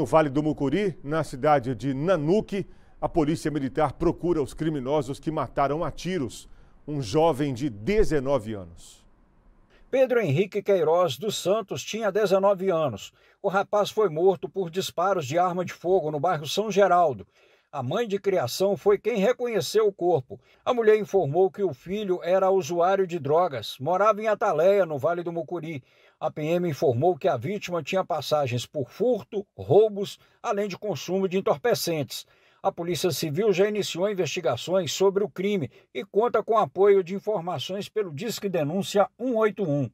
No Vale do Mucuri, na cidade de Nanuque, a polícia militar procura os criminosos que mataram a tiros um jovem de 19 anos. Pedro Henrique Queiroz dos Santos tinha 19 anos. O rapaz foi morto por disparos de arma de fogo no bairro São Geraldo. A mãe de criação foi quem reconheceu o corpo. A mulher informou que o filho era usuário de drogas, morava em Ataleia, no Vale do Mucuri. A PM informou que a vítima tinha passagens por furto, roubos, além de consumo de entorpecentes. A Polícia Civil já iniciou investigações sobre o crime e conta com apoio de informações pelo Disque Denúncia 181.